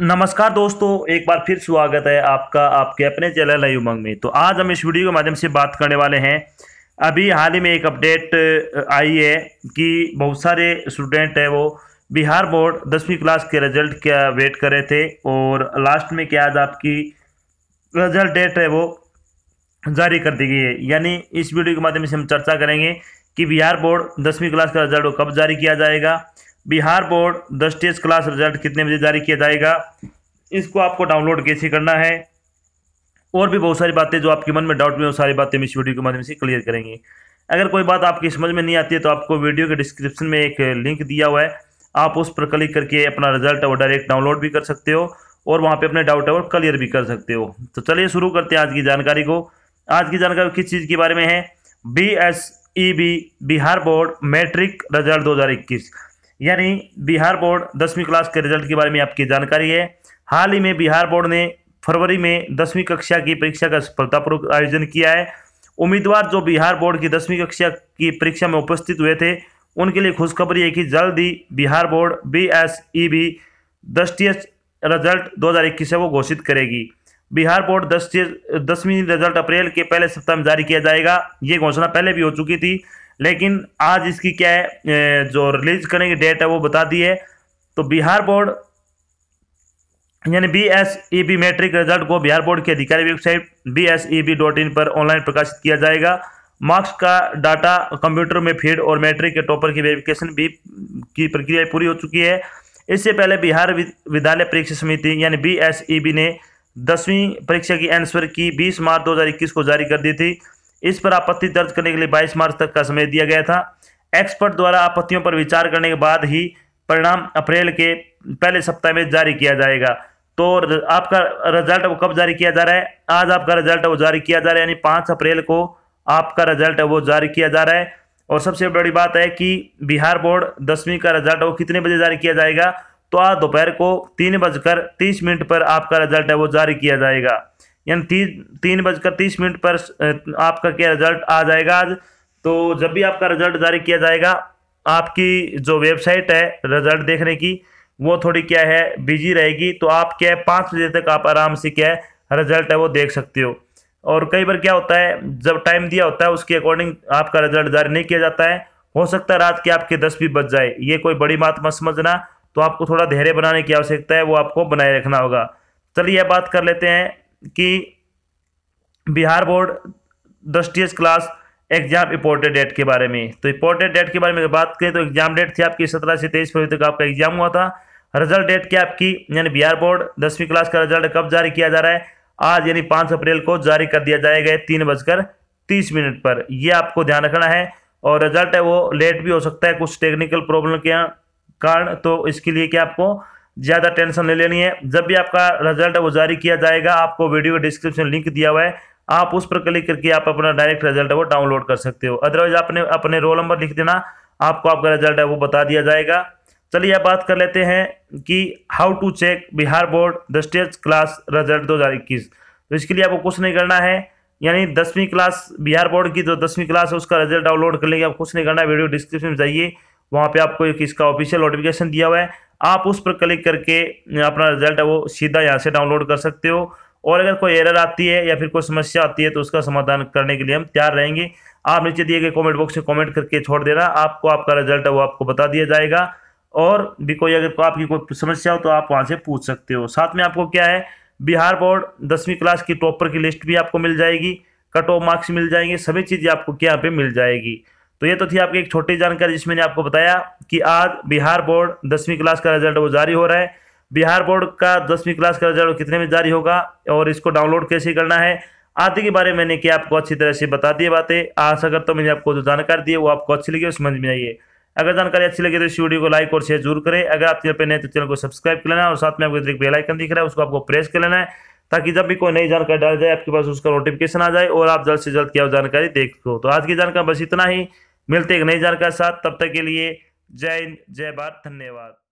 नमस्कार दोस्तों एक बार फिर स्वागत है आपका आपके अपने चैनल है उमंग में तो आज हम इस वीडियो के माध्यम से बात करने वाले हैं अभी हाल ही में एक अपडेट आई है कि बहुत सारे स्टूडेंट है वो बिहार बोर्ड दसवीं क्लास के रिजल्ट का वेट कर रहे थे और लास्ट में क्या आज आपकी रिजल्ट डेट है वो जारी कर दी गई है यानी इस वीडियो के माध्यम से हम चर्चा करेंगे कि बिहार बोर्ड दसवीं क्लास का रिजल्ट कब जारी किया जाएगा बिहार बोर्ड दस टेस्ट क्लास रिजल्ट कितने बजे जारी किया जाएगा इसको आपको डाउनलोड कैसे करना है और भी बहुत सारी बातें जो आपके मन में डाउट में वो सारी बातें हम इस वीडियो के माध्यम से क्लियर करेंगे अगर कोई बात आपकी समझ में नहीं आती है तो आपको वीडियो के डिस्क्रिप्शन में एक लिंक दिया हुआ है आप उस पर क्लिक करके अपना रिजल्ट और डायरेक्ट डाउनलोड भी कर सकते हो और वहाँ पर अपने डाउट और क्लियर भी कर सकते हो तो चलिए शुरू करते हैं आज की जानकारी को आज की जानकारी किस चीज़ के बारे में है B S E B Bihar board matric result दो यानी बिहार बोर्ड दसवीं क्लास के रिजल्ट के बारे में आपकी जानकारी है हाल ही में बिहार बोर्ड ने फरवरी में दसवीं कक्षा की परीक्षा का सफलतापूर्वक आयोजन किया है उम्मीदवार जो बिहार बोर्ड की दसवीं कक्षा की परीक्षा में उपस्थित हुए थे उनके लिए खुशखबरी है कि जल्द ही Bihar board B S E B दस्टियस रिजल्ट 2021 इक्कीस वो घोषित करेगी बिहार बोर्ड दस दसवीं रिजल्ट अप्रैल के पहले सप्ताह में जारी किया जाएगा ये घोषणा पहले भी हो चुकी थी लेकिन आज इसकी क्या है जो रिलीज करेंगे डेट है वो बता दी है तो बिहार बोर्ड यानी B S E B matric result को बिहार बोर्ड की अधिकारी website B S E B dot in पर ऑनलाइन प्रकाशित किया जाएगा मार्क्स का डाटा कंप्यूटर में फीड और मैट्रिक के टॉपर की वेरिफिकेशन भी की प्रक्रिया पूरी हो चुकी है इससे पहले बिहार विद्यालय परीक्षा समिति यानी बी एस ई बी ने दसवीं परीक्षा की आंसर की 20 मार्च 2021 को जारी कर दी थी इस पर आपत्ति दर्ज करने के लिए 22 मार्च तक का समय दिया गया था एक्सपर्ट द्वारा आपत्तियों पर विचार करने के बाद ही परिणाम अप्रैल के पहले सप्ताह में जारी किया जाएगा तो आपका रिजल्ट वो कब जारी किया जा रहा है आज आपका रिजल्ट वो जारी किया जा रहा है यानी पाँच अप्रैल को आपका रिजल्ट वो जारी किया जा रहा है और सबसे बड़ी बात है कि बिहार बोर्ड दसवीं का रिजल्ट वो कितने बजे जारी किया जाएगा तो आज दोपहर को तीन बजकर तीस मिनट पर आपका रिजल्ट है वो जारी किया जाएगा यानी तीन तीन बजकर तीस मिनट पर आपका क्या रिजल्ट आ जाएगा आज तो जब भी आपका रिजल्ट जारी किया जाएगा आपकी जो वेबसाइट है रिजल्ट देखने की वो थोड़ी क्या है बिजी रहेगी तो आप क्या है पाँच बजे तक आप आराम से क्या है रिजल्ट है वो देख सकते हो और कई बार क्या होता है जब टाइम दिया होता है उसके अकॉर्डिंग आपका रिजल्ट जारी नहीं किया जाता है हो सकता है रात के आपके दस भी बज जाए ये कोई बड़ी बात मत समझना तो आपको थोड़ा धैर्य बनाने की आवश्यकता है वो आपको बनाए रखना होगा चलिए बात कर लेते हैं कि बिहार बोर्ड दस क्लास एग्जाम इंपॉर्टेंट डेट के बारे में तो इंपॉर्टेंट डेट के बारे में बात करें तो एग्जाम डेट थी आपकी सत्रह से तेईस फरवरी तक आपका एग्जाम हुआ था रिजल्ट डेट क्या आपकी यानी बिहार बोर्ड दसवीं क्लास का रिजल्ट कब जारी किया जा रहा है आज यानी पाँच अप्रैल को जारी कर दिया जाएगा तीन बजकर तीस मिनट पर यह आपको ध्यान रखना है और रिजल्ट है वो लेट भी हो सकता है कुछ टेक्निकल प्रॉब्लम के कारण तो इसके लिए क्या आपको ज़्यादा टेंशन नहीं लेनी है जब भी आपका रिजल्ट है वो जारी किया जाएगा आपको वीडियो का डिस्क्रिप्शन लिंक दिया हुआ है आप उस पर क्लिक करके आप अपना डायरेक्ट रिजल्ट है वो डाउनलोड कर सकते हो अदरवाइज आपने अपने रोल नंबर लिख देना आपको आपका रिजल्ट है वो बता दिया जाएगा चलिए अब बात कर लेते हैं कि how to check Bihar board द स्टेट क्लास रिजल्ट दो तो इसके लिए आपको कुछ नहीं करना है यानी दसवीं क्लास बिहार बोर्ड की जो दसवीं क्लास है उसका रिजल्ट डाउनलोड कर लेंगे आप कुछ नहीं करना है वीडियो डिस्क्रिप्शन में जाइए वहाँ पे आपको एक इसका ऑफिशियल नोटिफिकेशन दिया हुआ है आप उस पर क्लिक करके अपना रिजल्ट है वो सीधा यहाँ से डाउनलोड कर सकते हो और अगर कोई एरर आती है या फिर कोई समस्या आती है तो उसका समाधान करने के लिए हम तैयार रहेंगे आप नीचे दिए गए कमेंट बॉक्स में कमेंट करके छोड़ देना आपको आपका रिजल्ट है वो आपको बता दिया जाएगा और भी कोई अगर आपकी कोई समस्या हो तो आप वहाँ से पूछ सकते हो साथ में आपको क्या है बिहार बोर्ड दसवीं क्लास की टॉपर की लिस्ट भी आपको मिल जाएगी कट ऑफ मार्क्स मिल जाएंगे सभी चीज़ें आपको क्या यहाँ पर मिल जाएगी तो ये तो थी आपकी एक छोटी जानकारी जिसमें मैंने आपको बताया कि आज बिहार बोर्ड दसवीं क्लास का रिजल्ट वो जारी हो रहा है बिहार बोर्ड का दसवीं क्लास का रिजल्ट कितने में जारी होगा और इसको डाउनलोड कैसे करना है आदि के बारे में मैंने क्या आपको अच्छी तरह से बता दी बातें आशा करता हूँ मैंने आपको जो जानकारी दी वो आपको अच्छी लगी समझ में आइए अगर जानकारी अच्छी लगी तो इस वीडियो को लाइक और शेयर जरूर करें अगर आप चैनल पर नए तो चैनल को सब्सक्राइब कर लेना और साथ में आपको एक बेलाइकन दिख रहा है उसको आपको प्रेस कर लेना है ताकि जब भी कोई नई जानकारी डाल जाए आपके पास उसका नोटिफिकेशन आ जाए और आप जल्द से जल्द क्या जानकारी देख सको तो आज की जानकारी बस इतना ही मिलते एक नई जानकारी के साथ तब तक के लिए जय हिंद जय भारत धन्यवाद